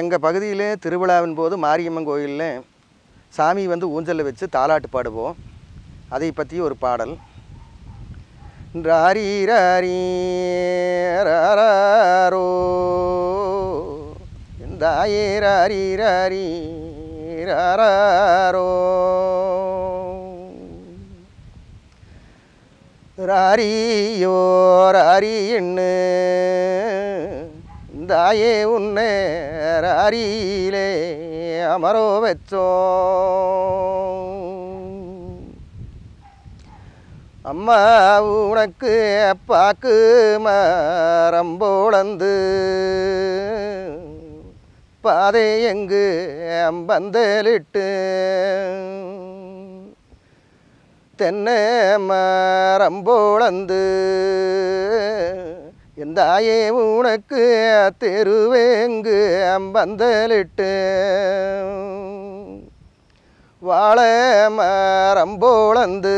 எங்கள் பகுதியில் திருவிழாவின் போது மாரியம்மன் கோயிலில் சாமி வந்து ஊஞ்சலில் வச்சு தாலாட்டு பாடுவோம் அதை பற்றி ஒரு பாடல் ராரி ராரி ரோ தாயே ராரி ராரி ராரோ ராரியோ ராரி தாயே உன்னே அரியிலே அமரோ வச்சோ அம்மா உனக்கு அப்பாக்கு மரம்போளந்து பாதை எங்கு அம்பந்தலிட்டு தென்னை மரம்போளந்து எந்தாயே உனக்கு தெருவேங்கு அம்பந்தலிட்டு வாழை மரம் போலந்து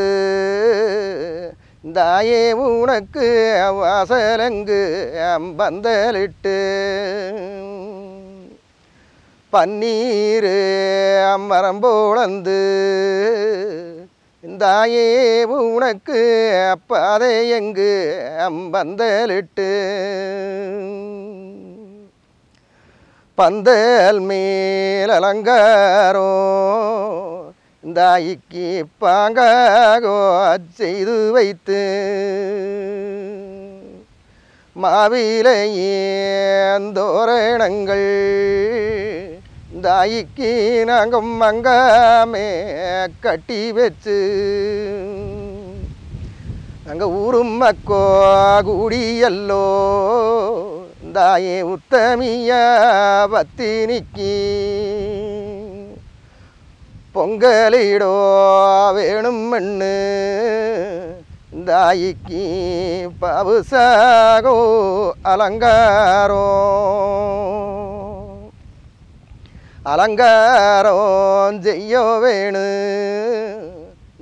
தாயே உனக்கு வாசலங்கு அம்பந்தலிட்டு பன்னீர் அம்மரம் இந்தாயே உனக்கு அப்பாதை எங்கு அம்பந்தலிட்டு பந்தல் மேல் அலங்காரோ இந்தாய்க்கு பாங்காகோ செய்து வைத்து மாவிலையே தோரணங்கள் தாய்க்கு நாங்கும் மங்காமே கட்டி வச்சு நாங்கள் ஊரும் மக்கோ கூடியல்லோ தாயே உத்தமிய பத்தி நிக்கி பொங்கலிடோ வேணும் மண்ணு தாய்க்கு பவுசாகோ அலங்காரோ அலங்காரம் அலங்காரோஞ்செய்யோ வேணு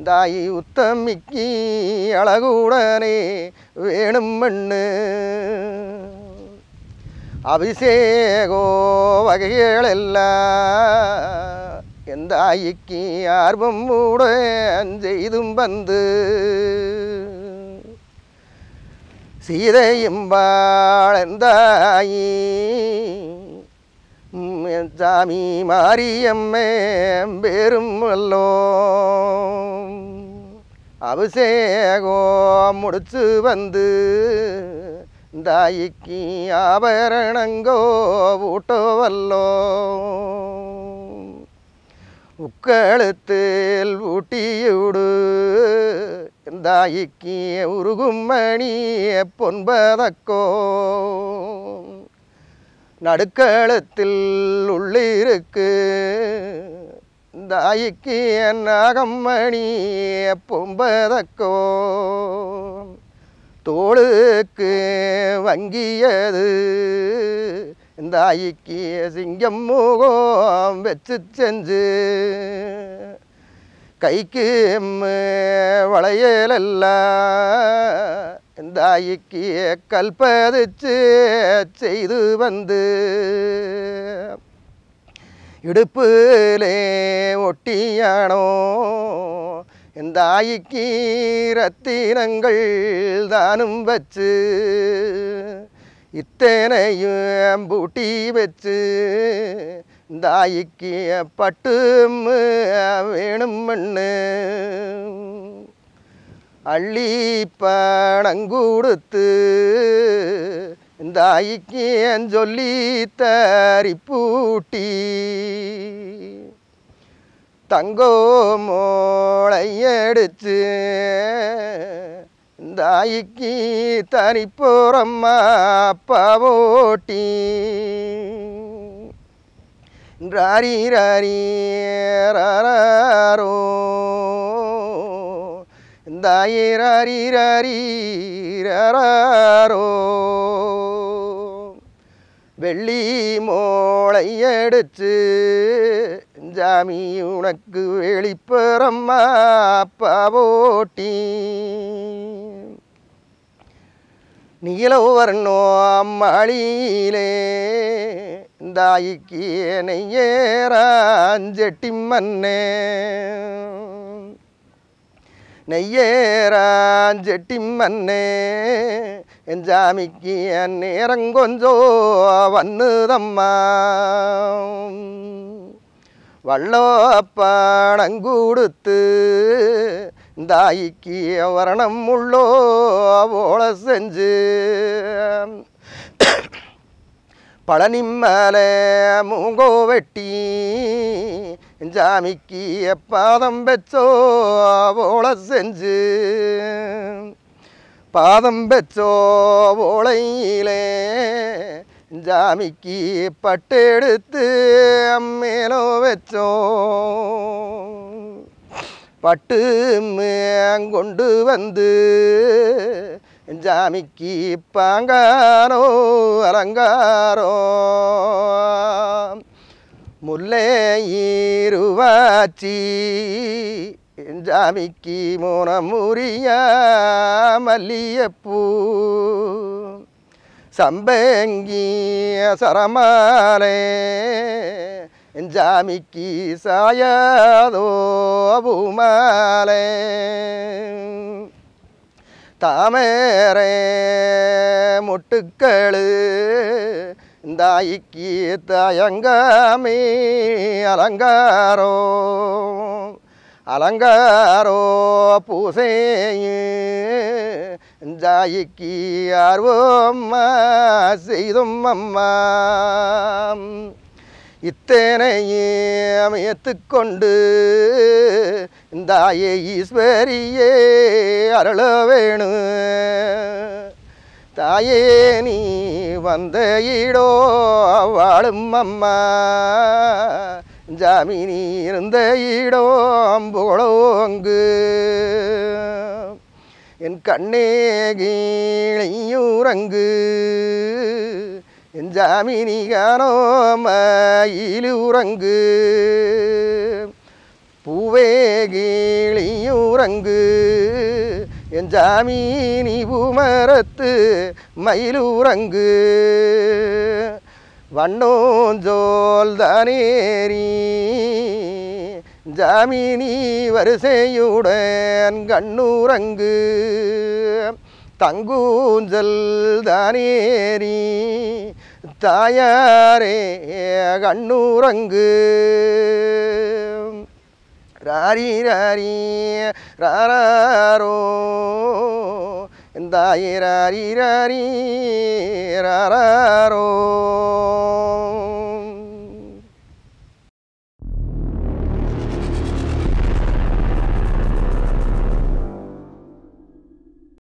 தாயி உத்தமிக்கு அழகுடனே வேணும் மண்ணு அபிஷேகோ வகைகள் வகைகளெல்லாம் எந்த ஆயிக்கு ஆர்வம் மூட அஞ்செய்தும் வந்து சீதையும் பாழந்தாயி என் சாமி மாரியம்மே பெரும் வல்லோ அபிஷேகோ முடிச்சு வந்து தாய்க்கு ஆபரணங்கோ ஊட்டோ வல்லோ உக்கழுத்தில் ஊட்டியுடு தாய்க்கு உருகும் மணி பொன்பதக்கோ நடுக்களத்தில் உள்ளிருக்கு தாய்க்கு என் அகம்மணி எப்பொம்பதக்கோ தோளுக்கு வங்கியது இந்த ஐக்கிய சிங்கம் முகம் வச்சு செஞ்சு கைக்கு எம்மு வளையலெல்லாம் தாய்க்கிய கல்பதிச்சு செய்து வந்து இடுப்பிலே ஒட்டியானோ என் தாய்க்கு ரத்தினங்கள் தானும் வச்சு இத்தனையும் பூட்டி வச்சு தாய்க்கு பட்டும் வேணும் மண்ணு அள்ளி பணங்குடுத்து கொடுத்து இந்த ஐக்கியம் சொல்லி தரி பூட்டி தங்கோ எடுத்து இந்த ஐக்கி தனிப்போறம்மா பாவோட்டி ரீ ரீ ரோ தாயிரோ வெள்ளி மோளை எடுத்து ஜாமி உனக்கு வெளிப்புறம்மா பாவோட்டி நீல வரணும் அம்மாளியிலே தாய்க்கு என்னை ஏறாஞ்செட்டி மன்னே നെയ്യേറാഞ്ചെട്ടിമ്മന്നേ എഞ്ചാമിക്ക് അന്നേരം കൊഞ്ചോ വന്നതമ്മ വള്ളോപ്പാണം കൊടുത്ത് தாய்க்கு வரணம் உள்ளோ போல செஞ்சு பழனிம்மலை மூங்கோ வெட்டி ஜாமிக்கு எப்பாதம் பெச்சோ ஓள செஞ்சு பாதம் பெச்சோ ஓளையிலே ஜாமிக்கு பட்டெடுத்து அம்மேலோ வச்சோ பட்டு கொண்டு வந்து ஜாமிக்கு பாங்காரோ அலங்காரோ முல்லையீருவாச்சி ஜாமிக்கு மோனமுறியா மல்லியப்பூ சம்பங்கி சரமாலே ஜாமிக்கு பூமாலே தாமரே மொட்டுக்களு தாய்க்கு தயங்கமே அலங்காரோ அலங்காரோ பூசை தாய்க்கு ஆர்வம்மா செய்தும் அம்மா இத்தனையே அமையத்துக்கொண்டு தாயே ஈஸ்வரியே அருள வேணும் தாயே நீ வந்த ஈடோ வாழும் அம்மா ஜாமினி இருந்த ஈடோ அம்புகளோங்கு என் கண்ணே கீழையூரங்கு என் ஜாமினி காணோமயிலுறங்கு பூவே கீழையூரங்கு என் ஜாமி நீ பூமரத்து மயிலூரங்கு வண்ணோஞ்சோல் தானேரி ஜாமினி வரிசையுடன் கண்ணூரங்கு தங்கூஞ்சல் தானேரி தாயாரே கண்ணூரங்கு ராரி ராரி ராரோ எந்தாயி ராரி ராரி ராரோ